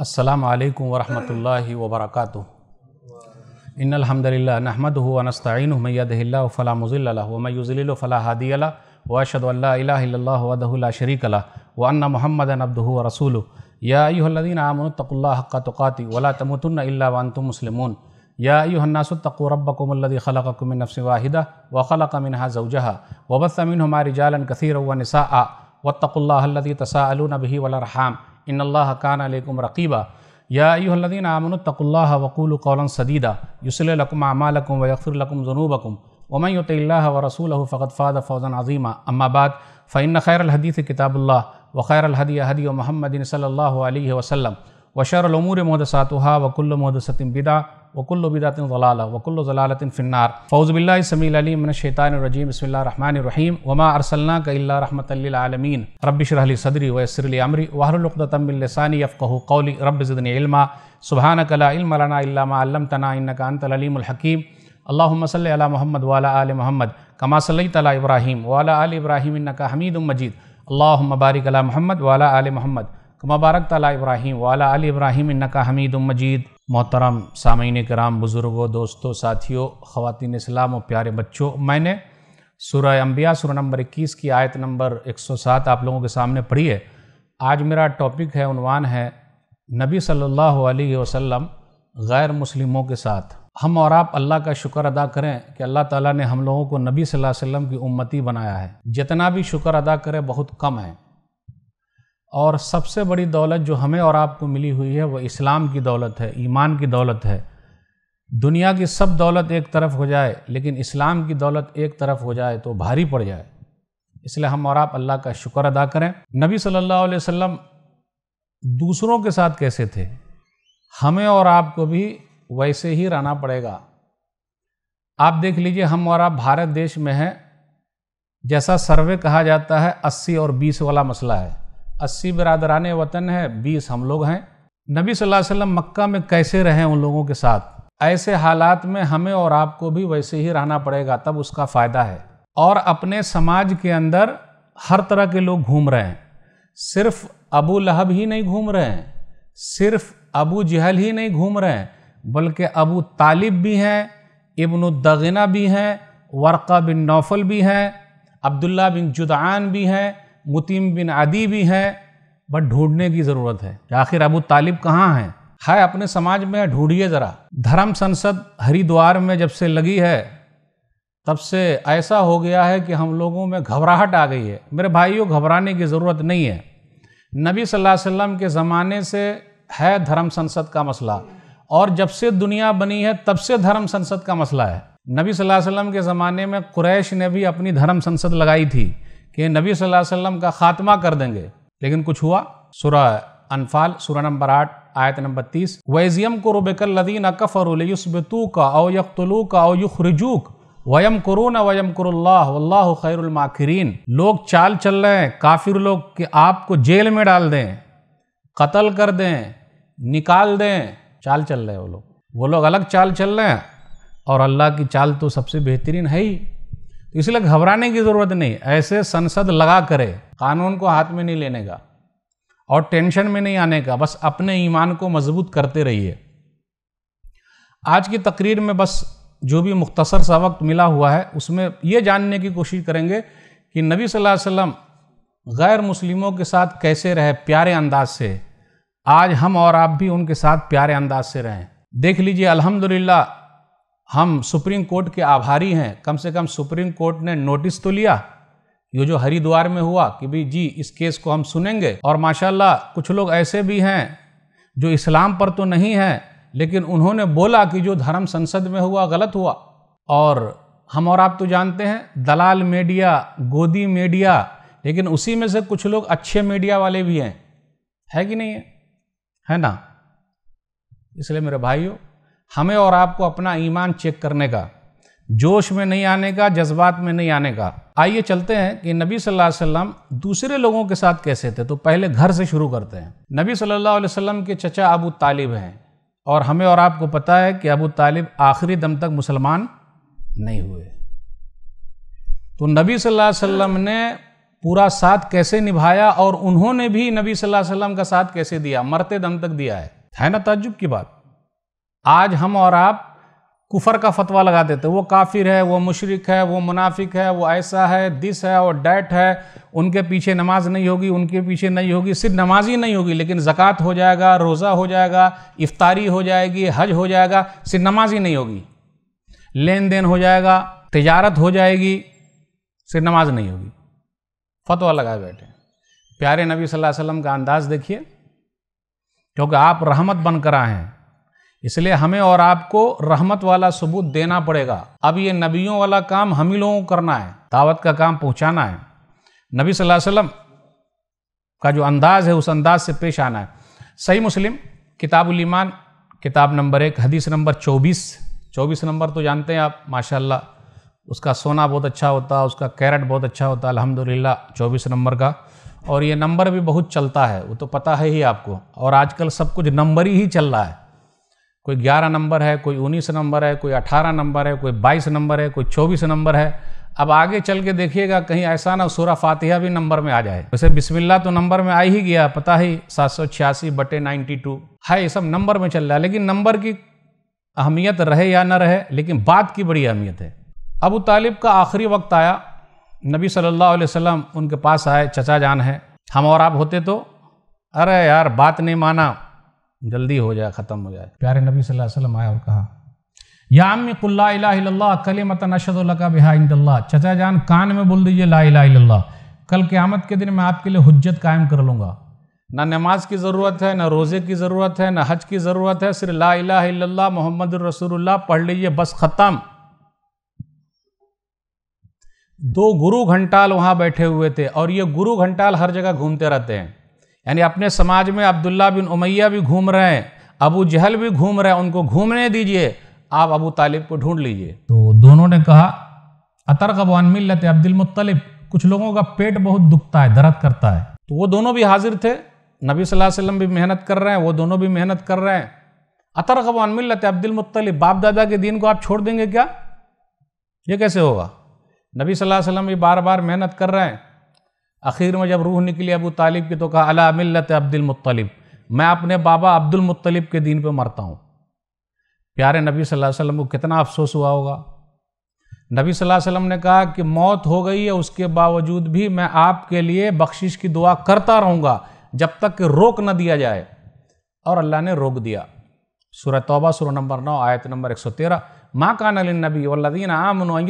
السلام عليكم ورحمة الله وبركاته إن الحمد لله نحمده ونستعينه من يده الله فلا مضل له ومن يضلل فلا هادي له وأشهد أن لا إله إلا الله وحده لا شريك له وأن محمدا عبده ورسوله يا أيها الذين آمنوا اتقوا الله حق تقاته ولا تموتن إلا وأنتم مسلمون يا أيها الناس اتقوا ربكم الذي خلقكم من نفس واحدة وخلق منها زوجها وبث منهما رجالا كثيرا ونساء واتقوا الله الذي تساءلون به والأرحام इन अल्लाह कान अलकुम रकीबा यादीन आमन तकुल्ला वकूल कौलन सदीदा युसलकुम आमालकुम वफ़रलकुम जनूबकुम वमयतल्ला व रसूल फ़कत फ़ाद फ़ौज़न अज़ीमा अम्माबाद फ़ैन खैर हदीफ़ किताबुल्ला व खैर हदी हदी महमदिन सल्ला वसलम وشر الأمور محدثاتها وكل محدثة بدعة وكل بدعة ضلالة وكل ضلالة في النار فوز بالله السميع العليم من الشيطان الرجيم بسم الله الرحمن الرحيم وما أرسلناك إلا رحمة للعالمين رب اشرح لي صدري ويسر لي أمري واحلل عقدة من لساني يفقهوا قولي رب زدني علما سبحانك لا علم لنا إلا ما علمتنا إنك أنت العليم الحكيم اللهم صل على محمد وعلى آل محمد كما صليت على إبراهيم وعلى آل إبراهيم إنك حميد مجيد اللهم بارك على محمد وعلى آل محمد तो मुबारक तला इब्राहिम वाला अली इब्राहिम नका हमीद मजीद मोहतरम सामीन कराम बुज़ुर्गों दोस्तों साथियों ख़वान इस्लाम और प्यारे बच्चों मैंने सुरह अम्बिया सुर नंबर इक्कीस की आयत नंबर एक सौ सात आप लोगों के सामने पढ़ी है आज मेरा टॉपिक है उनवान है नबी सल्लल्लाहु अलैहि वसल्लम गैर मुस्लिमों के साथ हम और आप अल्लाह का शुक्र अदा करें कि अल्लाह ताला ने हम लोगों को नबी सल्लल्लाहु अलैहि वसल्लम की उम्मती बनाया है जितना भी शुक्र अदा करें बहुत कम है और सबसे बड़ी दौलत जो हमें और आपको मिली हुई है वह इस्लाम की दौलत है ईमान की दौलत है दुनिया की सब दौलत एक तरफ हो जाए लेकिन इस्लाम की दौलत एक तरफ हो जाए तो भारी पड़ जाए इसलिए हम और आप अल्लाह का शुक्र अदा करें नबी सल्लल्लाहु अलैहि वसल्लम दूसरों के साथ कैसे थे हमें और आपको भी वैसे ही रहना पड़ेगा आप देख लीजिए हम और आप भारत देश में हैं जैसा सर्वे कहा जाता है अस्सी और बीस वाला मसला है अस्सी बरदरान वतन है बीस हम लोग हैं नबी सल्लल्लाहु अलैहि वसल्लम मक्का में कैसे रहें उन लोगों के साथ ऐसे हालात में हमें और आपको भी वैसे ही रहना पड़ेगा तब उसका फ़ायदा है और अपने समाज के अंदर हर तरह के लोग घूम रहे हैं सिर्फ अबू लहब ही नहीं घूम रहे हैं सिर्फ अबू जहल ही नहीं घूम रहे हैं बल्कि अबू तालिब भी हैं इब्न दगना भी हैं वर्का बिन नौफल भी हैं अब्दुल्ला बिन जुदान भी हैं मुतीम बिन आदि भी हैं बट ढूंढने की ज़रूरत है आखिर अबू तालिब कहाँ हैं है अपने समाज में ढूंढिए ज़रा धर्म संसद हरिद्वार में जब से लगी है तब से ऐसा हो गया है कि हम लोगों में घबराहट आ गई है मेरे भाइयों घबराने की ज़रूरत नहीं है नबी सल्लल्लाहु अलैहि वसल्लम के ज़माने से है धर्म संसद का मसला और जब से दुनिया बनी है तब से धर्म संसद का मसला है नबी सल्लल्लाहु अलैहि वसल्लम के ज़माने में कुरैश ने भी अपनी धर्म संसद लगाई थी कि नबी सल्लल्लाहु अलैहि वसल्लम का खात्मा कर देंगे लेकिन कुछ हुआ सुरा अनफाल सुरा नंबर आठ आयत नंबर तीस वैजियम को रुबिकल लदीन अकफ़रबतू का ओ यकतलू का ओ युखरजूक वयम कुरून वयम कुरल्ला खैरमाखरीन लोग चाल चल रहे हैं काफिर लोग कि आपको जेल में डाल दें कत्ल कर दें निकाल दें चाल चल रहे हैं वो लोग वो लोग अलग चाल चल रहे हैं और अल्लाह की चाल तो सबसे बेहतरीन है ही तो इसलिए घबराने की ज़रूरत नहीं ऐसे संसद लगा करे कानून को हाथ में नहीं लेने का और टेंशन में नहीं आने का बस अपने ईमान को मजबूत करते रहिए आज की तकरीर में बस जो भी मुख्तसर सा वक्त मिला हुआ है उसमें ये जानने की कोशिश करेंगे कि नबी सल्लल्लाहु अलैहि वसल्लम गैर मुस्लिमों के साथ कैसे रहे प्यारे अंदाज से आज हम और आप भी उनके साथ प्यारे अंदाज से रहें देख लीजिए अल्हम्दुलिल्लाह हम सुप्रीम कोर्ट के आभारी हैं कम से कम सुप्रीम कोर्ट ने नोटिस तो लिया ये जो हरिद्वार में हुआ कि भाई जी इस केस को हम सुनेंगे और माशाल्लाह कुछ लोग ऐसे भी हैं जो इस्लाम पर तो नहीं हैं लेकिन उन्होंने बोला कि जो धर्म संसद में हुआ गलत हुआ और हम और आप तो जानते हैं दलाल मीडिया गोदी मीडिया लेकिन उसी में से कुछ लोग अच्छे मीडिया वाले भी हैं है कि नहीं है है ना इसलिए मेरे भाइयों हमें और आपको अपना ईमान चेक करने का जोश में नहीं आने का जज्बात में नहीं आने का आइए चलते हैं कि नबी सल्लल्लाहु अलैहि वसल्लम दूसरे लोगों के साथ कैसे थे तो पहले घर से शुरू करते हैं नबी सल्लल्लाहु अलैहि वसल्लम के चचा अबू तालिब हैं और हमें और आपको पता है कि अबू तालिब आखिरी दम तक मुसलमान नहीं हुए तो नबी सल्लल्लाहु अलैहि वसल्लम ने पूरा साथ कैसे निभाया और उन्होंने भी नबी सल्लल्लाहु अलैहि वसल्लम का साथ कैसे दिया मरते दम तक दिया है है ना ताज्जुब की बात आज हम और आप कुफर का फतवा लगा देते वो काफिर है वो मुशरक है वो मुनाफिक है वो ऐसा है दिस है और डैट है उनके पीछे नमाज नहीं होगी उनके पीछे नहीं होगी सिर्फ नमाज ही नहीं होगी लेकिन ज़क़़त हो जाएगा रोज़ा हो जाएगा इफ्तारी हो जाएगी हज हो जाएगा सिर्फ नमाज ही नहीं होगी लेन देन हो जाएगा तजारत हो जाएगी सिर्फ नमाज नहीं होगी फतवा लगाए बैठे प्यारे नबी सल्लल्लाहु अलैहि वसल्लम का अंदाज़ देखिए क्योंकि आप रहमत बनकर आए हैं इसलिए हमें और आपको रहमत वाला सबूत देना पड़ेगा अब ये नबियों वाला काम हम ही लोगों को करना है दावत का काम पहुंचाना है नबी सल्लल्लाहु अलैहि वसल्लम का जो अंदाज़ है उस अंदाज से पेश आना है सही मुस्लिम किताबुल ईमान किताब नंबर एक हदीस नंबर चौबीस चौबीस नंबर तो जानते हैं आप माशा उसका सोना बहुत अच्छा होता है उसका कैरेट बहुत अच्छा होता अलहमदिल्ला चौबीस नंबर का और ये नंबर भी बहुत चलता है वो तो पता है ही आपको और आजकल सब कुछ नंबर ही चल रहा है कोई ग्यारह नंबर है कोई उन्नीस नंबर है कोई 18 नंबर है कोई बाईस नंबर है कोई चौबीस नंबर है अब आगे चल के देखिएगा कहीं ऐसा ना सूरा फातिहा भी नंबर में आ जाए वैसे बिस्मिल्ला तो नंबर में आ ही गया पता ही सात सौ छियासी बटे नाइन्टी टू है हाँ, ये सब नंबर में चल रहा है लेकिन नंबर की अहमियत रहे या ना रहे लेकिन बात की बड़ी अहमियत है अबू तालिब का आखिरी वक्त आया नबी सल्लल्लाहु अलैहि वसल्लम उनके पास आए चचा जान है हम और आप होते तो अरे यार बात नहीं माना जल्दी हो जाए ख़त्म हो जाए प्यारे नबी सल्लल्लाहु वसल्लम आया और कहा यामी कुल्ला कल मत नशद बिहाइंदल्ला चचा जान कान में बोल दीजिए ला इला कल के आमद के दिन मैं आपके लिए हजत कायम कर लूँगा ना नमाज की ज़रूरत है ना रोज़े की ज़रूरत है ना हज की ज़रूरत है सिर्फ ला इला मोहम्मद रसूल पढ़ लीजिए बस ख़त्म दो गुरु घंटाल वहाँ बैठे हुए थे और ये गुरु घंटाल हर जगह घूमते रहते हैं यानी अपने समाज में अब्दुल्ला बिन उमैया भी घूम रहे हैं अबू जहल भी घूम रहे हैं उनको घूमने दीजिए आप अबू तालिब को ढूंढ लीजिए तो दोनों ने कहा अतरकबान लेते अब्दुल मुत्तलिब कुछ लोगों का पेट बहुत दुखता है दर्द करता है तो वो दोनों भी हाजिर थे नबी सल्लल्लाहु अलैहि वसल्लम भी मेहनत कर रहे हैं वो दोनों भी मेहनत कर रहे हैं अतर अतरकबान लेते अब्दुल मुत्तलिब बाप दादा के दीन को आप छोड़ देंगे क्या ये कैसे होगा नबी सल्लल्लाहु अलैहि वसल्लम भी बार बार मेहनत कर रहे हैं आखिर में जब रूह निकली अबू तालिब की तो कहा अला मिलत मुत्तलिब मैं अपने बाबा मुत्तलिब के दीन पर मरता हूँ प्यारे नबी सल्लल्लाहु अलैहि वसल्लम को कितना अफसोस हुआ होगा नबी सल्लल्लाहु अलैहि वसल्लम ने कहा कि मौत हो गई है उसके बावजूद भी मैं आपके लिए बख्शिश की दुआ करता रहूँगा जब तक कि रोक न दिया जाए और अल्लाह ने रोक दिया सूरह तौबा सूर नंबर नौ आयत नंबर एक सौ तेरह मा कान नबी वल्लिन आमन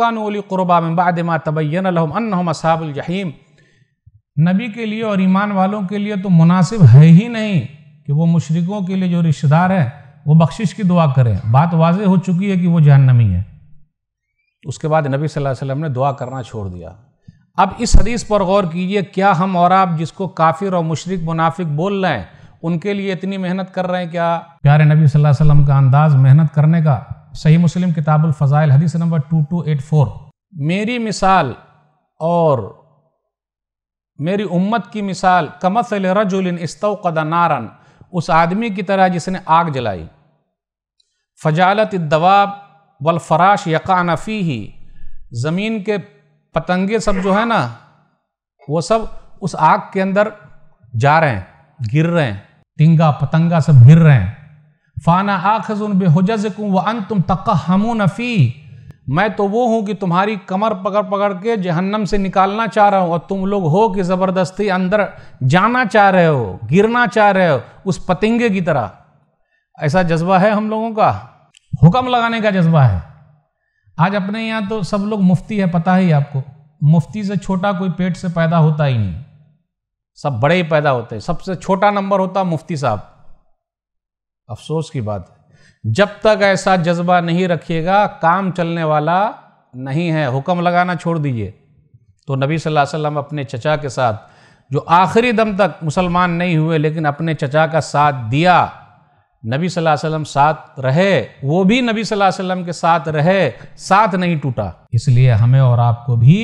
कानू लि क़ुरबा मिन बादि मा अन्नहुम लहम जहीम नबी के लिए और ईमान वालों के लिए तो मुनासिब है ही नहीं कि वो मुशरकों के लिए जो रिश्तेदार हैं वो बख्शिश की दुआ करें बात वाजे हो चुकी है कि वो जहन्नमी है उसके बाद नबी सल्लल्लाहु अलैहि वसल्लम ने दुआ करना छोड़ दिया अब इस हदीस पर गौर कीजिए क्या हम और आप जिसको काफिर और मुशरिक मुनाफिक बोल रहे हैं उनके लिए इतनी मेहनत कर रहे हैं क्या प्यारे नबी सल्लल्लाहु अलैहि वसल्लम का अंदाज मेहनत करने का सही मुस्लिम किताबुल फ़ज़ाइल हदीस number two two eight four मेरी मिसाल और मेरी उम्मत की मिसाल कमसल रजुलिन इस्तौकदा नारन उस आदमी की तरह जिसने आग जलाई फजालत दवाब वलफराश यकानफ़ी ही ज़मीन के पतंगे सब जो है ना वो सब उस आग के अंदर जा रहे हैं गिर रहे हैं तिंगा पतंगा सब गिर रहे हैं फ़ाना आखजुन बेहज व अन तुम हम नफ़ी मैं तो वो हूँ कि तुम्हारी कमर पकड़ पकड़ के जहन्नम से निकालना चाह रहा हूँ और तुम लोग हो कि ज़बरदस्ती अंदर जाना चाह रहे हो गिरना चाह रहे हो उस पतंगे की तरह ऐसा जज्बा है हम लोगों का हुक्म लगाने का जज्बा है आज अपने यहाँ तो सब लोग मुफ्ती है पता ही आपको मुफ्ती से छोटा कोई पेट से पैदा होता ही नहीं सब बड़े ही पैदा होते हैं सबसे छोटा नंबर होता मुफ्ती साहब अफसोस की बात है जब तक ऐसा जज्बा नहीं रखिएगा काम चलने वाला नहीं है हुक्म लगाना छोड़ दीजिए तो नबी सल्लल्लाहु अलैहि वसल्लम अपने चचा के साथ जो आखिरी दम तक मुसलमान नहीं हुए लेकिन अपने चचा का साथ दिया नबी सल्लल्लाहु अलैहि वसल्लम साथ रहे वो भी नबी सल्लल्लाहु अलैहि वसल्लम के साथ रहे साथ नहीं टूटा इसलिए हमें और आपको भी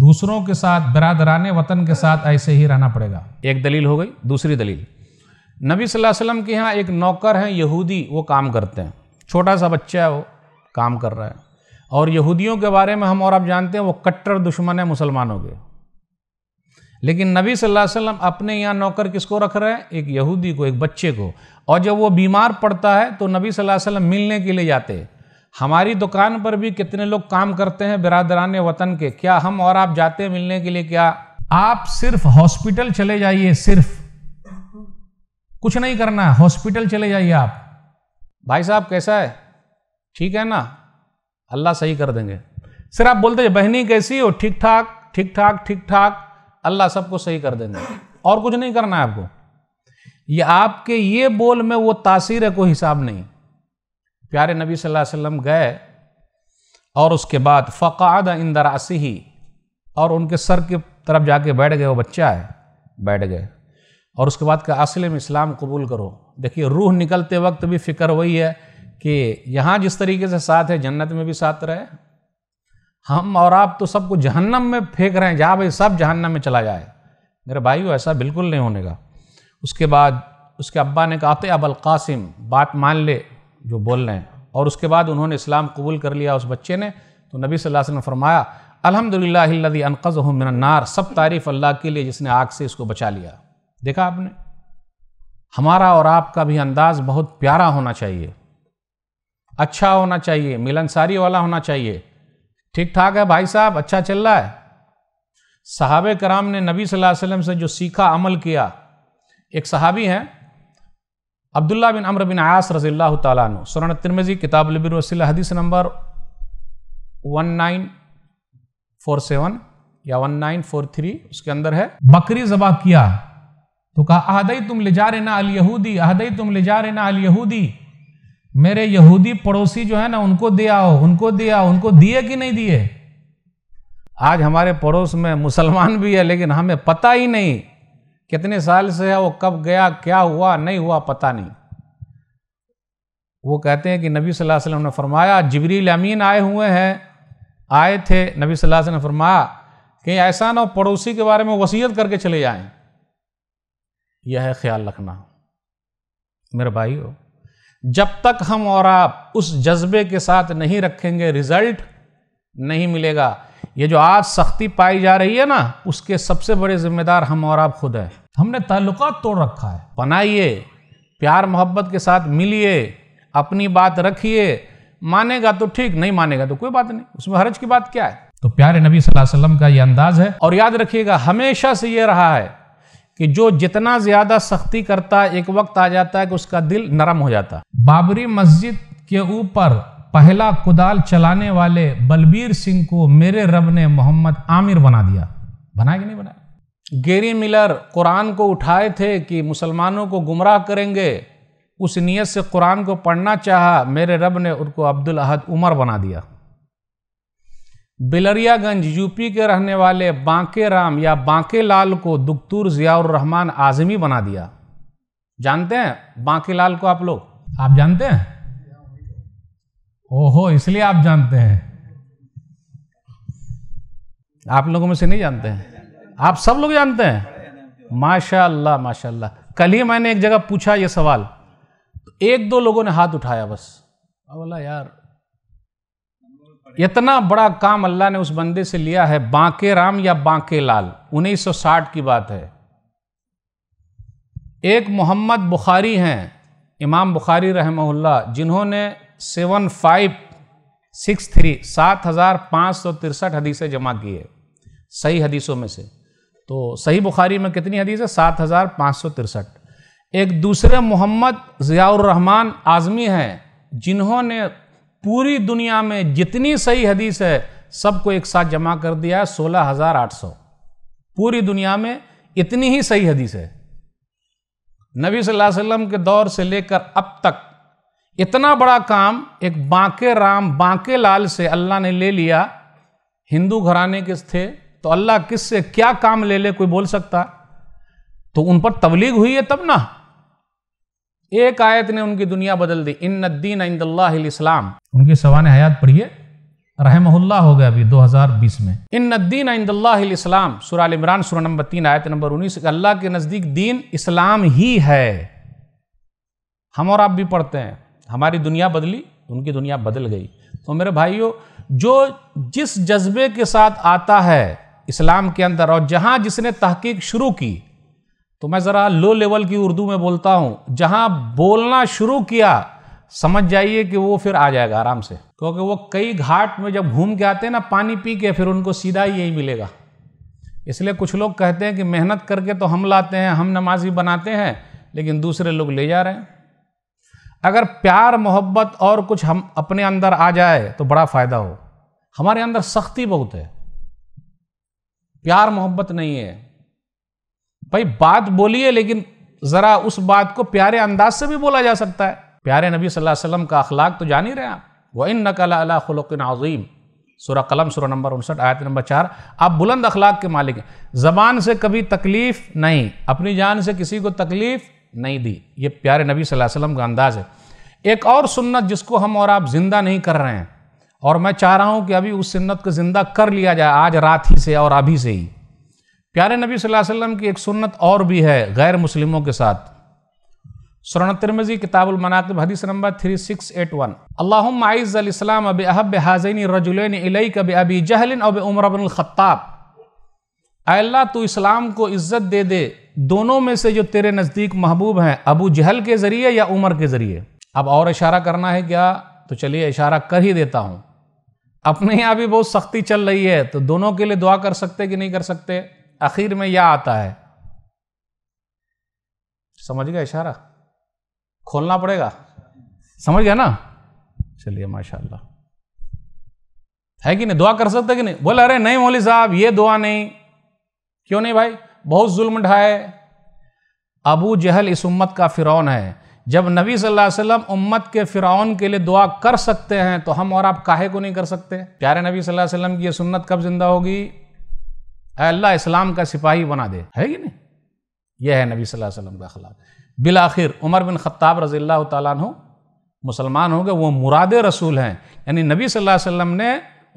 दूसरों के साथ बरदरान वतन के साथ ऐसे ही रहना पड़ेगा एक दलील हो गई दूसरी दलील नबी सल्लल्लाहु अलैहि वसल्लम के यहाँ एक नौकर हैं यहूदी वो काम करते हैं छोटा सा बच्चा है वो काम कर रहा है और यहूदियों के बारे में हम और आप जानते हैं वो कट्टर दुश्मन है मुसलमानों के लेकिन नबी सल्लल्लाहु अलैहि वसल्लम अपने यहाँ नौकर किसको रख रहे हैं एक यहूदी को एक बच्चे को और जब वो बीमार पड़ता है तो नबी सल्लल्लाहु अलैहि वसल्लम मिलने के लिए जाते हैं हमारी दुकान पर भी कितने लोग काम करते हैं बिरादरान वतन के क्या हम और आप जाते हैं मिलने के लिए क्या आप सिर्फ हॉस्पिटल चले जाइए सिर्फ कुछ नहीं करना है हॉस्पिटल चले जाइए आप भाई साहब कैसा है ठीक है ना अल्लाह सही कर देंगे सिर्फ आप बोलते बहनी कैसी हो ठीक ठाक ठीक ठाक ठीक ठाक अल्लाह सबको सही कर देंगे और कुछ नहीं करना है आपको ये आपके ये बोल में वो तासीर है कोई हिसाब नहीं प्यारे नबी सल्लल्लाहु अलैहि वसल्लम गए और उसके बाद फ़क़ाद इंदरासी ही और उनके सर की तरफ जाके बैठ गए वो बच्चा है बैठ गए और उसके बाद का असल में इस्लाम कबूल करो देखिए रूह निकलते वक्त भी फ़िक्र वही है कि यहाँ जिस तरीके से साथ है जन्नत में भी साथ रहे हम और आप तो सबको जहन्नम में फेंक रहे हैं जहाँ भाई सब जहन्नम में चला जाए मेरे भाई ऐसा बिल्कुल नहीं होने का उसके बाद उसके अब्बा ने कहा अबल कासिम बात मान ले जो बोल रहे हैं और उसके बाद उन्होंने इस्लाम कबूल कर लिया उस बच्चे ने तो नबी सल्लल्लाहु अलैहि वसल्लम ने फरमाया अलहमदिल्लादी अनकज़ सब तारीफ़ अल्लाह के लिए जिसने आग से इसको बचा लिया देखा आपने हमारा और आपका भी अंदाज़ बहुत प्यारा होना चाहिए अच्छा होना चाहिए मिलनसारी वाला होना चाहिए ठीक ठाक है भाई साहब अच्छा चल रहा है साहब कराम ने नबी सल्लल्लाहु अलैहि वसल्लम से जो सीखा अमल किया एक सहाबी हैं अब्दुल्ला बिन अमर बिन आयास रजील्ला तु सुरन तिरमिजी किताब लबिन वसीला हदीस number one nine four seven या वन नाइन फोर थ्री उसके अंदर है बकरी जबा किया तो कहा अहदई तुम जा रहे ना यहूदी अहदई तुम जा रहे ना यहूदी मेरे यहूदी पड़ोसी जो है ना उनको दे आओ उनको दे आओ उनको दिए कि नहीं दिए आज हमारे पड़ोस में मुसलमान भी है लेकिन हमें पता ही नहीं कितने साल से है वो कब गया क्या हुआ नहीं हुआ पता नहीं वो कहते हैं कि नबी सल्लल्लाहु अलैहि वसल्लम ने फरमाया जबरील अमीन आए हुए हैं आए थे नबी सल्लल्लाहु अलैहि वसल्लम ने फरमाया कहीं ऐसा ना हो पड़ोसी के बारे में वसीयत करके चले जाएं यह है ख्याल रखना मेरे भाई हो जब तक हम और आप उस जज्बे के साथ नहीं रखेंगे रिजल्ट नहीं मिलेगा ये जो आज सख्ती पाई जा रही है ना उसके सबसे बड़े जिम्मेदार हम और आप खुद हैं हमने ताल्लुक तोड़ रखा है बनाइए प्यार मोहब्बत के साथ मिलिए अपनी बात रखिए मानेगा तो ठीक नहीं मानेगा तो कोई बात नहीं उसमें हरज की बात क्या है तो प्यारे नबी सल्लल्लाहु अलैहि वसल्लम का ये अंदाज है और याद रखिएगा हमेशा से ये रहा है कि जो जितना ज़्यादा सख्ती करता है एक वक्त आ जाता है कि उसका दिल नरम हो जाता है बाबरी मस्जिद के ऊपर पहला कुदाल चलाने वाले बलबीर सिंह को मेरे रब ने मोहम्मद आमिर बना दिया बनाया कि नहीं बनाया गेरी मिलर कुरान को उठाए थे कि मुसलमानों को गुमराह करेंगे उस नीयत से कुरान को पढ़ना चाहा मेरे रब ने उनको अब्दुल अहद उमर बना दिया बिलरियागंज यूपी के रहने वाले बांके राम या बांके लाल को दुखतूर जियाउर रहमान आज़मी बना दिया जानते हैं बांके लाल को आप लोग आप जानते हैं ओहो इसलिए आप जानते हैं आप लोगों में से नहीं जानते हैं आप सब लोग जानते हैं माशाल्लाह माशाल्लाह कल ही मैंने एक जगह पूछा ये सवाल तो एक दो लोगों ने हाथ उठाया बस बोला यार इतना बड़ा काम अल्लाह ने उस बंदे से लिया है बांके राम या बांके लाल 1960 की बात है एक मोहम्मद बुखारी हैं इमाम बुखारी रहमहुल्ला जिन्होंने सेवन फाइव सिक्स थ्री सात हज़ार पाँच सौ तिरसठ हदीसें जमा की है सही हदीसों में से तो सही बुखारी में कितनी हदीस है सात हज़ार पाँच सौ तिरसठ एक दूसरे मोहम्मद ज़ियाउररहमान आज़मी हैं जिन्होंने पूरी दुनिया में जितनी सही हदीस है सबको एक साथ जमा कर दिया है सोलह हज़ार आठ सौ पूरी दुनिया में इतनी ही सही हदीस है नबी सल्लल्लाहु अलैहि वसल्लम के दौर से लेकर अब तक इतना बड़ा काम एक बांके राम बांके लाल से अल्लाह ने ले लिया हिंदू घराने के थे तो अल्लाह किस से क्या काम ले ले कोई बोल सकता तो उन पर तबलीग हुई है तब ना एक आयत ने उनकी दुनिया बदल दी इन नद्दीन इंदल्लाम उनकी सवान हयात पढ़िए रहमहुल्ला हो गया अभी 2020 में इन नद्दीन इंदल्लाम सुराल इमरान सुर नंबर तीन आयत नंबर उन्नीस अल्लाह के नज़दीक दीन इस्लाम ही है हम और आप भी पढ़ते हैं हमारी दुनिया बदली उनकी दुनिया बदल गई तो मेरे भाइयों जो जिस जज्बे के साथ आता है इस्लाम के अंदर और जहाँ जिसने तहकीक शुरू की तो मैं ज़रा लो लेवल की उर्दू में बोलता हूँ जहाँ बोलना शुरू किया समझ जाइए कि वो फिर आ जाएगा आराम से क्योंकि वो कई घाट में जब घूम के आते हैं ना पानी पी के फिर उनको सीधा ही यही मिलेगा इसलिए कुछ लोग कहते हैं कि मेहनत करके तो हम लाते हैं हम नमाजी बनाते हैं लेकिन दूसरे लोग ले जा रहे हैं अगर प्यार मोहब्बत और कुछ हम अपने अंदर आ जाए तो बड़ा फ़ायदा हो हमारे अंदर सख्ती बहुत है प्यार मोहब्बत नहीं है भाई बात बोलिए लेकिन ज़रा उस बात को प्यारे अंदाज से भी बोला जा सकता है प्यारे नबी सल्लल्लाहु अलैहि वसल्लम का अखलाक तो जान ही रहे आप व इन अला खलुक नाजीम सूरा कलम सूरा नंबर उनसठ आयत नंबर चार आप बुलंद अखलाक के मालिक हैं ज़बान से कभी तकलीफ़ नहीं अपनी जान से किसी को तकलीफ़ नहीं दी ये प्यारे नबी सल्लल्लाहु अलैहि वसल्लम का अंदाज़ है एक और सुन्नत जिसको हम और आप ज़िंदा नहीं कर रहे हैं और मैं चाह रहा हूँ कि अभी उस सुन्नत को ज़िंदा कर लिया जाए आज रात ही से और अभी से ही प्यारे नबी सल्लल्लाहु अलैहि वसल्लम की एक सुन्नत और भी है गैर मुस्लिमों के साथ सुरण तिरमिजी किताबुल मनाकब हदीस number three six eight one अल्लाम आइज़लाम अब अहब हाजिन रजुलैन इलई कब अबी जहलिन अब उमर अबन ख़त्ताब अल्लाह तो इस्लाम को इज़्ज़त दे दे दोनों में से जो तेरे नज़दीक महबूब हैं अबू जहल के ज़रिए या उमर के ज़रिए अब और इशारा करना है क्या तो चलिए इशारा कर ही देता हूँ अपने यहाँ भी बहुत सख्ती चल रही है तो दोनों के लिए दुआ कर सकते कि नहीं कर सकते आखिर में यह आता है समझ गया इशारा खोलना पड़ेगा समझ गया ना चलिए माशाल्लाह है कि नहीं दुआ कर सकते कि नहीं बोला अरे नहीं मौली साहब ये दुआ नहीं क्यों नहीं भाई बहुत जुल्म ढाए अबू जहल इस उम्मत का फ़िरौन है जब नबी सल्लल्लाहु अलैहि वसल्लम उम्मत के फ़िरौन के लिए दुआ कर सकते हैं तो हम और आप काहे को नहीं कर सकते प्यारे नबी सल्लल्लाहु अलैहि वसल्लम की ये सुन्नत कब ज़िंदा होगी अल्लाह इस्लाम का सिपाही बना दे है कि नहीं यह है नबी सल्लल्लाहु अलैहि वसल्लम का अखलाक आखिर उमर बिन ख़त्ताब रज़ी तु मुसलमान हो गए वो मुराद रसूल हैं यानी नबी सल्लल्लाहु अलैहि वसल्लम ने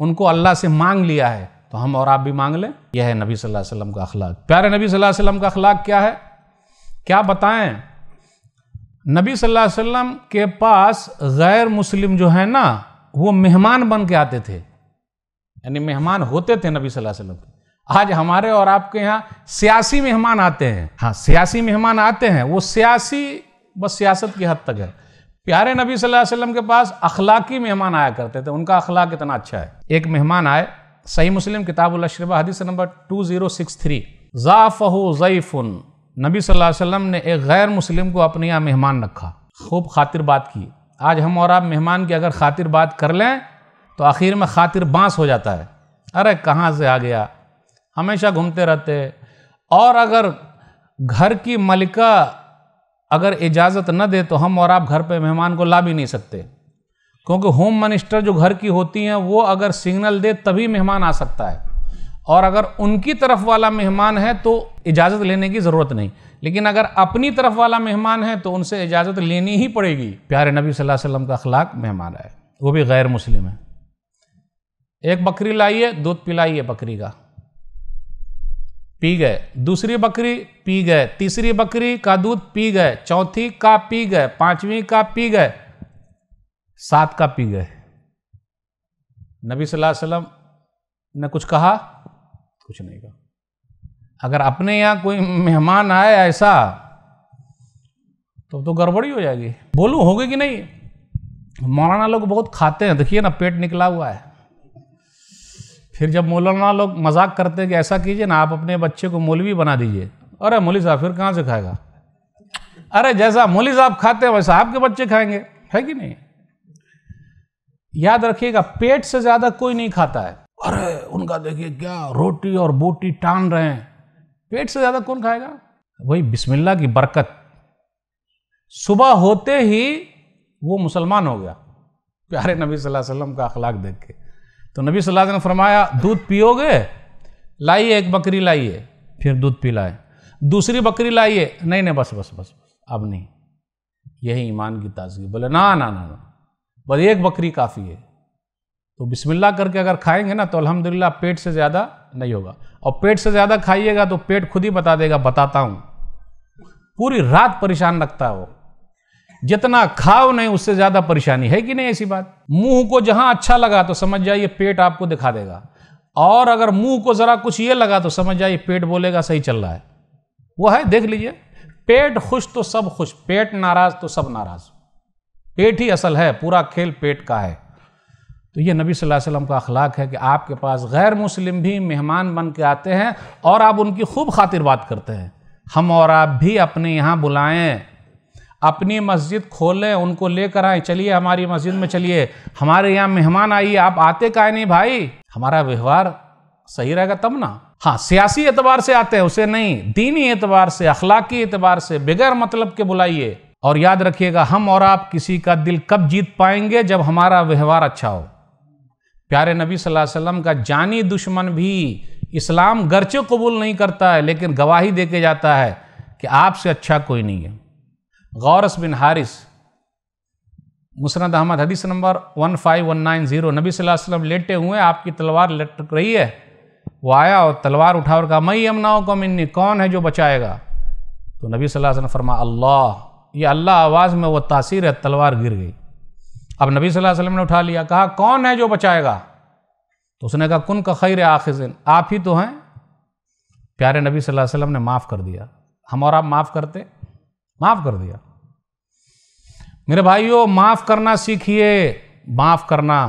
उनको अल्लाह से मांग लिया है तो हम और आप भी मांग लें यह है नबी सल्लल्लाहु अलैहि वसल्लम का अखलाक प्यारे नबी सल्लल्लाहु अलैहि वसल्लम का अखलाक क्या है क्या बताएं नबी सल्लल्लाहु अलैहि वसल्लम के पास गैर मुस्लिम जो है ना वो मेहमान बन के आते थे यानी मेहमान होते थे नबी सल्लल्लाहु अलैहि वसल्लम आज हमारे और आपके यहाँ सियासी मेहमान आते हैं हाँ सियासी मेहमान आते हैं वो सियासी बस सियासत की हद तक है प्यारे नबी सल्लल्लाहु अलैहि वसल्लम के पास अखलाकी मेहमान आया करते थे उनका अखलाक इतना अच्छा है एक मेहमान आए सही मुस्लिम किताबुल अशरबा हदीस नंबर थ्री ज़ाफ़हु ज़ैफ़ुन नबी सल्लल्लाहु अलैहि वसल्लम ने एक गैर मुस्लिम को अपने यहाँ मेहमान रखा खूब खातिर बात की आज हम और आप मेहमान की अगर खातिर बात कर लें तो आखिर में खातिर बाँस हो जाता है अरे कहाँ से आ गया हमेशा घूमते रहते और अगर घर की मलिका अगर इजाज़त न दे तो हम और आप घर पे मेहमान को ला भी नहीं सकते क्योंकि होम मिनिस्टर जो घर की होती हैं वो अगर सिग्नल दे तभी मेहमान आ सकता है और अगर उनकी तरफ वाला मेहमान है तो इजाज़त लेने की ज़रूरत नहीं लेकिन अगर अपनी तरफ वाला मेहमान है तो उनसे इजाज़त लेनी ही पड़ेगी प्यारे नबी सल्लल्लाहु अलैहि वसल्लम का अखलाक मेहमान है वो भी गैर मुस्लिम है एक बकरी लाइए दूध पिलाइए बकरी का पी गए दूसरी बकरी पी गए तीसरी बकरी का दूध पी गए चौथी का पी गए पांचवी का पी गए सात का पी गए नबी सल्लल्लाहु अलैहि वसल्लम ने कुछ कहा कुछ नहीं कहा अगर अपने यहाँ कोई मेहमान आए ऐसा तो तो गड़बड़ी हो जाएगी बोलूँ होगी कि नहीं मौलाना लोग बहुत खाते हैं देखिए ना पेट निकला हुआ है फिर जब मौलाना लोग मजाक करते हैं कि ऐसा कीजिए ना आप अपने बच्चे को मौलवी बना दीजिए अरे मौली साहब फिर कहाँ से खाएगा अरे जैसा मौली साहब खाते हैं वैसा आपके बच्चे खाएंगे है कि नहीं याद रखिएगा पेट से ज़्यादा कोई नहीं खाता है अरे उनका देखिए क्या रोटी और बोटी टान रहे हैं पेट से ज़्यादा कौन खाएगा वही बिस्मिल्लाह की बरकत सुबह होते ही वो मुसलमान हो गया प्यारे नबी सल्लल्लाहु अलैहि वसल्लम का अखलाक देख के तो नबी सल्लल्लाहु अलैहि वसल्लम ने फरमाया दूध पियोगे लाइए एक बकरी लाइए फिर दूध पिलाए दूसरी बकरी लाइए नहीं नहीं बस बस बस, बस अब नहीं यही ईमान की ताजगी बोले ना ना ना ना बस एक बकरी काफ़ी है तो बिस्मिल्लाह करके अगर खाएंगे ना तो अल्हम्दुलिल्लाह पेट से ज़्यादा नहीं होगा और पेट से ज़्यादा खाइएगा तो पेट खुद ही बता देगा बताता हूँ पूरी रात परेशान रखता है वो जितना खाओ नहीं उससे ज़्यादा परेशानी है कि नहीं ऐसी बात मुंह को जहाँ अच्छा लगा तो समझ जाइए पेट आपको दिखा देगा और अगर मुंह को ज़रा कुछ ये लगा तो समझ जाइए पेट बोलेगा सही चल रहा है वो है देख लीजिए पेट खुश तो सब खुश पेट नाराज़ तो सब नाराज़ पेट ही असल है पूरा खेल पेट का है तो ये नबी सल्लल्लाहु अलैहि वसल्लम का अखलाक है कि आपके पास गैर मुस्लिम भी मेहमान बन के आते हैं और आप उनकी खूब खातिर बात करते हैं हम और आप भी अपने यहाँ बुलाएं अपनी मस्जिद खोलें उनको लेकर आए चलिए हमारी मस्जिद में चलिए हमारे यहाँ मेहमान आइए आप आते का नहीं भाई हमारा व्यवहार सही रहेगा तब ना हाँ सियासी एतबार से आते हैं उसे नहीं दीनी एतबार से अखलाकी एतबार से बगैर मतलब के बुलाइए और याद रखिएगा हम और आप किसी का दिल कब जीत पाएंगे जब हमारा व्यवहार अच्छा हो प्यारे नबी सल्लल्लाहु अलैहि वसल्लम का जानी दुश्मन भी इस्लाम गरचे कबूल नहीं करता है लेकिन गवाही दे के जाता है कि आपसे अच्छा कोई नहीं है गौरस बिन हारिस मुसरद अहमद हदीस number one five one nine zero नबी वसल्लम लेटे हुए आपकी तलवार लटक रही है वो आया और तलवार उठा और कहा मई यमनाओं को मिन्नी कौन है जो बचाएगा तो नबी सल्लल्लाहु अलैहि वसल्लम फरमा अल्लाह ये अल्लाह आवाज़ में वो तासीर है तलवार गिर गई अब नबी सल्लल्लाहु अलैहि वसल्लम ने उठा लिया कहा कौन है जो बचाएगा तो उसने कहा कुन का खैर आखिजिन आप ही तो हैं प्यारे नबी सल्लल्लाहु अलैहि वसल्लम ने माफ़ कर दिया हम और आप माफ़ करते माफ़ कर दिया मेरे भाइयों माफ़ करना सीखिए माफ़ करना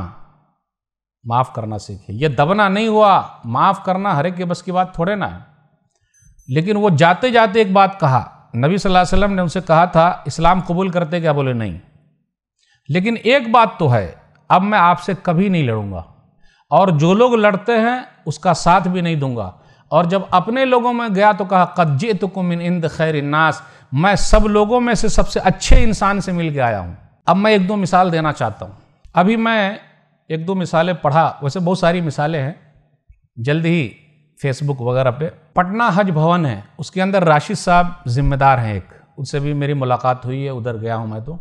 माफ़ करना सीखिए यह दबना नहीं हुआ माफ़ करना हर एक के बस की बात थोड़े ना है लेकिन वो जाते जाते एक बात कहा नबी सल्लल्लाहु अलैहि वसल्लम ने उनसे कहा था इस्लाम कबूल करते क्या बोले नहीं लेकिन एक बात तो है अब मैं आपसे कभी नहीं लड़ूंगा और जो लोग लड़ते हैं उसका साथ भी नहीं दूंगा और जब अपने लोगों में गया तो कहा कज्जे तो कुमिन इंद खैर नास मैं सब लोगों में से सबसे अच्छे इंसान से मिल के आया हूँ अब मैं एक दो मिसाल देना चाहता हूँ अभी मैं एक दो मिसालें पढ़ा वैसे बहुत सारी मिसालें हैं जल्द ही फेसबुक वगैरह पे पटना हज भवन है उसके अंदर राशिद साहब जिम्मेदार हैं एक उनसे भी मेरी मुलाकात हुई है उधर गया हूँ मैं तो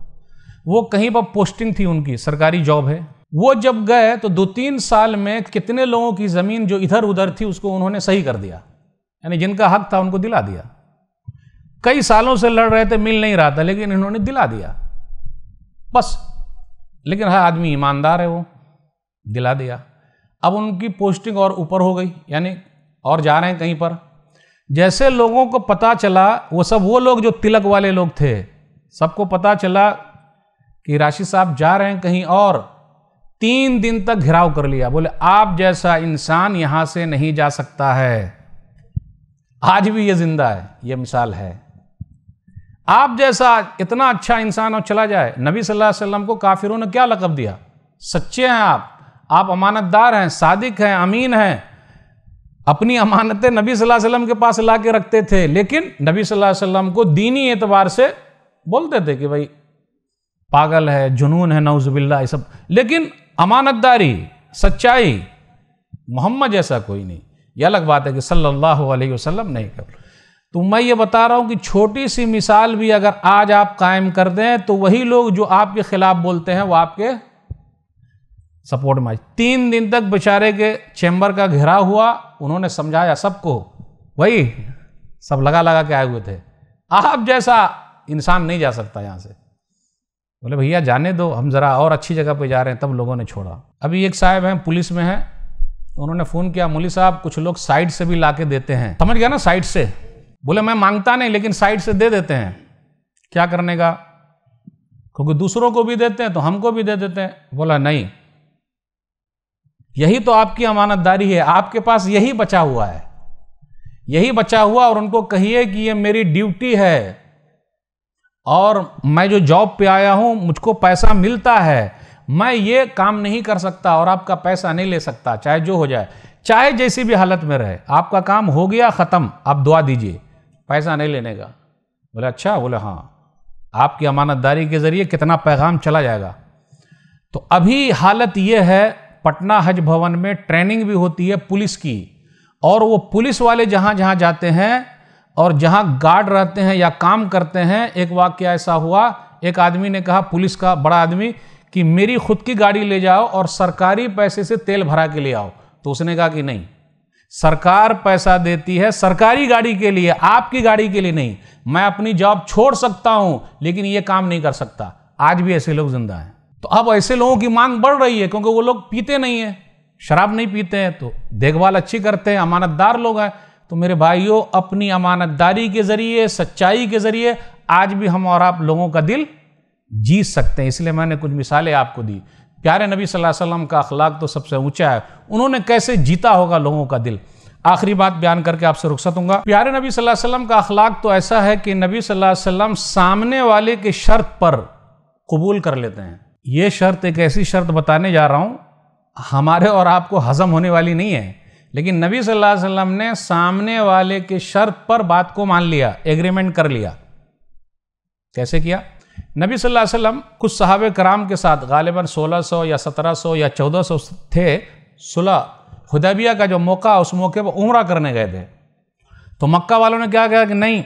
वो कहीं पर पोस्टिंग थी उनकी सरकारी जॉब है वो जब गए तो दो तीन साल में कितने लोगों की ज़मीन जो इधर उधर थी उसको उन्होंने सही कर दिया यानी जिनका हक था उनको दिला दिया कई सालों से लड़ रहे थे मिल नहीं रहा था लेकिन इन्होंने दिला दिया बस लेकिन हर आदमी ईमानदार है वो दिला दिया अब उनकी पोस्टिंग और ऊपर हो गई यानी और जा रहे हैं कहीं पर जैसे लोगों को पता चला वो सब वो लोग जो तिलक वाले लोग थे सबको पता चला कि राशि साहब जा रहे हैं कहीं और तीन दिन तक घिराव कर लिया बोले आप जैसा इंसान यहां से नहीं जा सकता है आज भी ये जिंदा है ये मिसाल है आप जैसा इतना अच्छा इंसान और चला जाए नबी सल्लल्लाहु अलैहि वसल्लम को काफिरों ने क्या लकब दिया सच्चे हैं आप आप अमानतदार हैं सादिक हैं अमीन हैं अपनी अमानतें नबी सल्लल्लाहु अलैहि वसल्लम के पास ला के रखते थे लेकिन नबी सल्लल्लाहु अलैहि वसल्लम को दीनी एतबार से बोलते थे कि भाई पागल है जुनून है नौजबिल्ला ये सब लेकिन अमानतदारी सच्चाई मोहम्मद जैसा कोई नहीं यह अलग बात है कि सल्लल्लाहु अलैहि वसल्लम नहीं कर तो मैं ये बता रहा हूँ कि छोटी सी मिसाल भी अगर आज आप कायम कर दें तो वही लोग जो आपके ख़िलाफ़ बोलते हैं वो आपके सपोर्ट मैच तीन दिन तक बेचारे के चैम्बर का घेरा हुआ उन्होंने समझाया सबको वही सब लगा लगा के आए हुए थे आप जैसा इंसान नहीं जा सकता यहाँ से बोले भैया जाने दो हम ज़रा और अच्छी जगह पे जा रहे हैं तब लोगों ने छोड़ा अभी एक साहब हैं पुलिस में हैं उन्होंने फ़ोन किया मोली साहब कुछ लोग साइड से भी ला के देते हैं समझ गया ना साइड से बोले मैं मांगता नहीं लेकिन साइड से दे देते हैं क्या करने का क्योंकि दूसरों को भी देते हैं तो हमको भी दे देते हैं बोला नहीं यही तो आपकी अमानतदारी है आपके पास यही बचा हुआ है यही बचा हुआ और उनको कहिए कि ये मेरी ड्यूटी है और मैं जो जॉब पे आया हूँ मुझको पैसा मिलता है मैं ये काम नहीं कर सकता और आपका पैसा नहीं ले सकता चाहे जो हो जाए चाहे जैसी भी हालत में रहे आपका काम हो गया ख़त्म आप दुआ दीजिए पैसा नहीं लेने का बोले अच्छा बोले हाँ आपकी अमानतदारी के ज़रिए कितना पैगाम चला जाएगा तो अभी हालत ये है पटना हज भवन में ट्रेनिंग भी होती है पुलिस की और वो पुलिस वाले जहाँ जहाँ जाते हैं और जहाँ गार्ड रहते हैं या काम करते हैं एक वाक्य ऐसा हुआ एक आदमी ने कहा पुलिस का बड़ा आदमी कि मेरी खुद की गाड़ी ले जाओ और सरकारी पैसे से तेल भरा के ले आओ तो उसने कहा कि नहीं सरकार पैसा देती है सरकारी गाड़ी के लिए आपकी गाड़ी के लिए नहीं मैं अपनी जॉब छोड़ सकता हूं लेकिन ये काम नहीं कर सकता आज भी ऐसे लोग जिंदा हैं तो अब ऐसे लोगों की मांग बढ़ रही है क्योंकि वो लोग पीते नहीं हैं शराब नहीं पीते हैं तो देखभाल अच्छी करते हैं अमानतदार लोग हैं तो मेरे भाइयों अपनी अमानतदारी के ज़रिए सच्चाई के ज़रिए आज भी हम और आप लोगों का दिल जीत सकते हैं इसलिए मैंने कुछ मिसालें आपको दी प्यारे नबी सल्लल्लाहु अलैहि वसल्लम का अखलाक तो सबसे ऊंचा है उन्होंने कैसे जीता होगा लोगों का दिल आखिरी बात बयान करके आपसे रुख्सत हूँ प्यारे नबी सल्लल्लाहु अलैहि वसल्लम का अखलाक तो ऐसा है कि नबी सल्लल्लाहु अलैहि वसल्लम सामने वाले के शर्त पर कबूल कर लेते हैं ये शर्त एक ऐसी शर्त बताने जा रहा हूँ हमारे और आपको हजम होने वाली नहीं है लेकिन नबी सल्लल्लाहु अलैहि वसल्लम ने सामने वाले के शर्त पर बात को मान लिया एग्रीमेंट कर लिया कैसे किया नबी सल्लल्लाहु अलैहि वसल्लम कुछ साहब कराम के साथ गालिबा 1600 या 1700 या 1400 थे सुलह हुदैबिया का जो मौका उस मौके पर उम्र करने गए थे तो मक्का वालों ने क्या कहा कि नहीं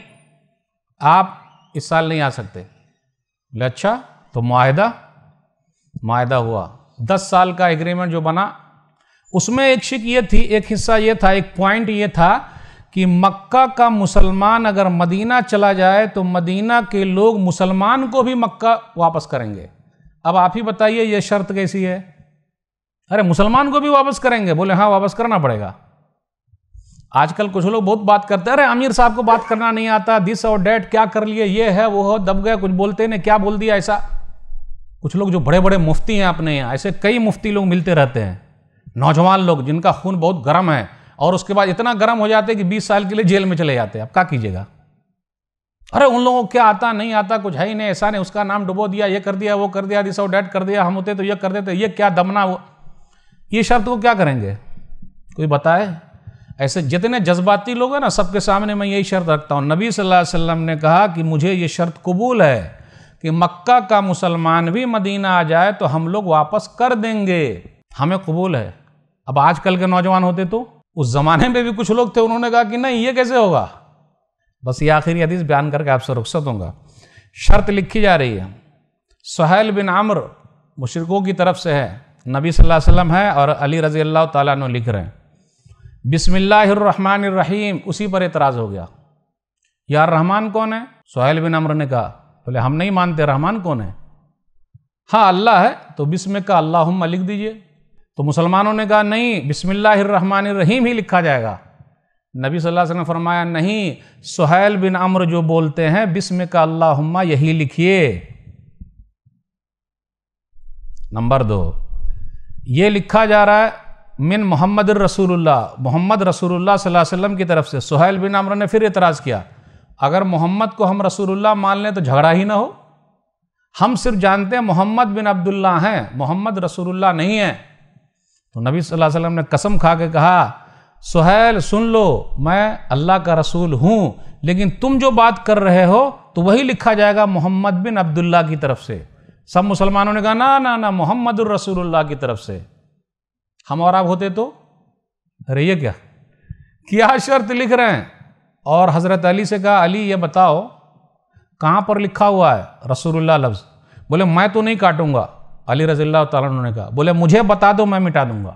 आप इस साल नहीं आ सकते अच्छा तो माहिदा मायदा हुआ दस साल का एग्रीमेंट जो बना उसमें एक शिक ये थी एक हिस्सा ये था एक पॉइंट ये था कि मक्का का मुसलमान अगर मदीना चला जाए तो मदीना के लोग मुसलमान को भी मक्का वापस करेंगे अब आप ही बताइए ये शर्त कैसी है अरे मुसलमान को भी वापस करेंगे बोले हाँ वापस करना पड़ेगा आजकल कुछ लोग बहुत बात करते हैं अरे अमीर साहब को बात करना नहीं आता दिस और डेट क्या कर लिए ये है वो हो दब गए कुछ बोलते नहीं क्या बोल दिया ऐसा कुछ लोग जो बड़े बड़े मुफ्ती हैं अपने यहाँ ऐसे कई मुफ्ती लोग मिलते रहते हैं नौजवान लोग जिनका खून बहुत गर्म है और उसके बाद इतना गर्म हो जाते हैं कि बीस साल के लिए जेल में चले जाते हैं आप क्या कीजिएगा अरे उन लोगों को क्या आता नहीं आता कुछ है ही नहीं ऐसा नहीं उसका नाम डुबो दिया ये कर दिया वो कर दिया दिस और कर दिया हम होते तो ये कर देते ये क्या दमना वो ये शब्द को क्या करेंगे कोई बताए ऐसे जितने जज्बाती लोग हैं ना सबके सामने मैं यही शर्त रखता हूँ नबी सल्लल्लाहु अलैहि वसल्लम ने कहा कि मुझे ये शर्त कबूल है कि मक्का का मुसलमान भी मदीना आ जाए तो हम लोग वापस कर देंगे हमें कबूल है अब आजकल के नौजवान होते तो उस ज़माने में भी कुछ लोग थे उन्होंने कहा कि नहीं ये कैसे होगा बस ये आखिरी हदीस बयान करके आपसे रुख्सत होगा शर्त लिखी जा रही है सहैल बिन आम्र मुशरकों की तरफ से है नबी सल्लल्लाहु अलैहि वसल्लम है और अली रज़ी अल्लाह तु लिख रहे हैं रहीम उसी पर एतराज़ हो गया यार रहमान कौन है सहेल बिन अम्र ने कहा बोले हम नहीं मानते रहमान कौन है हाँ अल्लाह है तो बिस्म का अल्लाह लिख दीजिए तो मुसलमानों ने कहा नहीं बिसमिल्लाहमान रहीम ही लिखा जाएगा नबी सल्लल्लाहु अलैहि वसल्लम ने फरमाया नहीं सुहैल बिन अम्र जो बोलते हैं बिस्म का अल्लाह यही लिखिए नंबर दो ये लिखा जा रहा है मिन मोहम्मद रसूलुल्लाह मोहम्मद रसूलुल्लाह सल्लल्लाहु अलैहि वसल्लम की तरफ से सुहैल बिन अम्र ने फिर एतराज़ किया अगर मोहम्मद को हम रसूलुल्लाह मान लें तो झगड़ा ही ना हो हम सिर्फ जानते हैं मोहम्मद बिन अब्दुल्ला हैं मोहम्मद रसूलुल्लाह नहीं है तो नबी सल्लल्लाहु अलैहि वसल्लम ने कसम खा के कहा सुहेल सुन लो मैं अल्लाह का रसूल हूँ लेकिन तुम जो बात कर रहे हो तो वही लिखा जाएगा मोहम्मद बिन अब्दुल्ला की तरफ से सब मुसलमानों ने कहा ना ना ना मोहम्मद रसूलुल्लाह की तरफ से हम और आप होते तो अरे ये क्या क्या शर्त लिख रहे हैं और हज़रत अली से कहा अली ये बताओ कहाँ पर लिखा हुआ है रसूलुल्लाह लफ्ज़ बोले मैं तो नहीं काटूंगा अली रजील्ला तुमने कहा बोले मुझे बता दो मैं मिटा दूंगा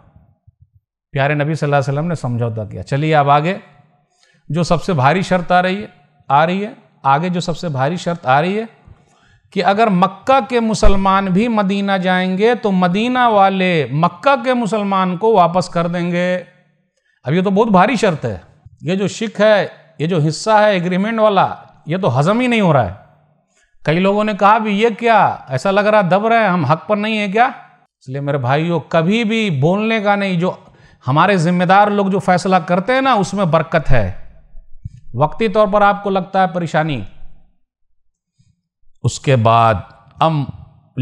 प्यारे नबी सल्लल्लाहु अलैहि वसल्लम ने समझौता किया चलिए अब आगे जो सबसे भारी शर्त आ रही है आ रही है आगे जो सबसे भारी शर्त आ रही है कि अगर मक्का के मुसलमान भी मदीना जाएंगे तो मदीना वाले मक्का के मुसलमान को वापस कर देंगे अब ये तो बहुत भारी शर्त है ये जो शिक है ये जो हिस्सा है एग्रीमेंट वाला ये तो हजम ही नहीं हो रहा है कई लोगों ने कहा भी ये क्या ऐसा लग रहा दब रहे हैं हम हक पर नहीं है क्या इसलिए मेरे भाइयों कभी भी बोलने का नहीं जो हमारे जिम्मेदार लोग जो फैसला करते हैं ना उसमें बरकत है वक्ती तौर पर आपको लगता है परेशानी उसके बाद अम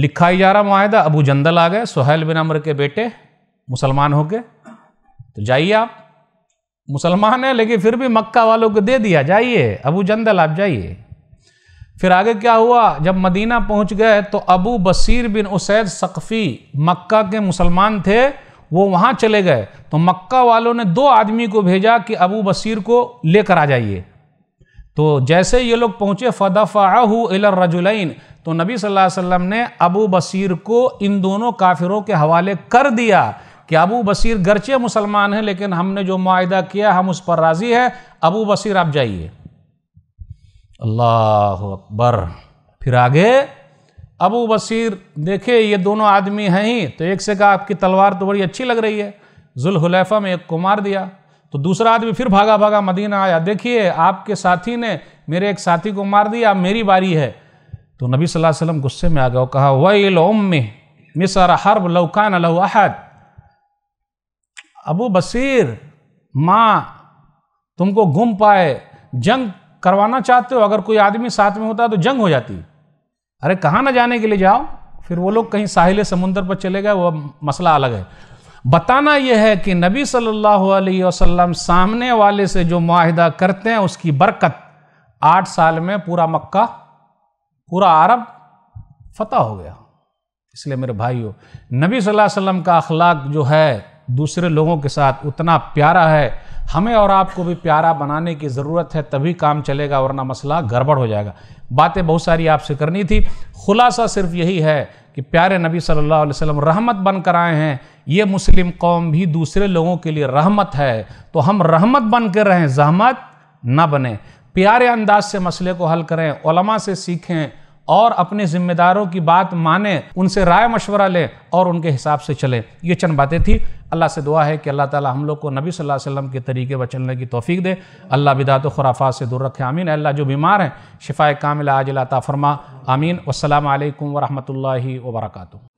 लिखा ही जा रहा माहदा अबू जंदल आ गए सुहेल बिन अमर के बेटे मुसलमान हो गए तो जाइए आप मुसलमान है लेकिन फिर भी मक्का वालों को दे दिया जाइए अबू जंदल आप जाइए फिर आगे क्या हुआ जब मदीना पहुंच गए तो अबू बसीर बिन उसैद सकफ़ी मक्का के मुसलमान थे वो वहाँ चले गए तो मक्का वालों ने दो आदमी को भेजा कि अबू बसीर को लेकर आ जाइए तो जैसे ये लोग पहुँचे फ़दाफ़ाहू रजुलैन तो नबी सल्लल्लाहु अलैहि वसल्लम ने अबू बसीर को इन दोनों काफिरों के हवाले कर दिया कि अबू बसीर गरचे मुसलमान हैं लेकिन हमने जो मुआदा किया हम उस पर राज़ी हैं अबू बसीर आप जाइए अल्लाह अकबर फिर आगे अबू बसीर देखे ये दोनों आदमी हैं ही तो एक से कहा आपकी तलवार तो बड़ी अच्छी लग रही है जुलहुलैफा में एक को मार दिया तो दूसरा आदमी फिर भागा भागा मदीना आया देखिए आपके साथी ने मेरे एक साथी को मार दिया मेरी बारी है तो नबी सल्लल्लाहु अलैहि वसल्लम गुस्से में आ गया और कहा वही उम्मी मिसर हर्ब लौकान लहू अहद अबू बसीर माँ तुमको गुम पाए जंग करवाना चाहते हो अगर कोई आदमी साथ में होता तो जंग हो जाती अरे कहाँ ना जाने के लिए जाओ फिर वो लोग कहीं साहिल समुंदर पर चले गए वो मसला अलग है बताना यह है कि नबी सल्लल्लाहु अलैहि वसल्लम सामने वाले से जो माहिदा करते हैं उसकी बरकत आठ साल में पूरा मक्का पूरा अरब फतह हो गया इसलिए मेरे भाइयों नबी सल्लल्लाहु अलैहि वसल्लम का अखलाक जो है दूसरे लोगों के साथ उतना प्यारा है हमें और आपको भी प्यारा बनाने की ज़रूरत है तभी काम चलेगा वरना मसला गड़बड़ हो जाएगा बातें बहुत सारी आपसे करनी थी खुलासा सिर्फ यही है कि प्यारे नबी सल्लल्लाहु अलैहि वसल्लम रहमत बनकर आए हैं ये मुस्लिम कौम भी दूसरे लोगों के लिए रहमत है तो हम रहमत बन कर रहें जहमत ना बने प्यारे अंदाज से मसले को हल करें से सीखें और अपने जिम्मेदारों की बात माने उनसे राय मशवरा ले और उनके हिसाब से चले ये चंद बातें थी अल्लाह से दुआ है कि अल्लाह ताला हम लोग को नबी सल्लल्लाहु अलैहि वसल्लम के तरीके पर चलने की तौफीक दे अल्लाह बिदात खुराफा से दूर रखे आमीन अल्लाह जो बीमार हैं शिफाए कामिला आज लाता फरमा आमीन वालकम वरहमल वर्का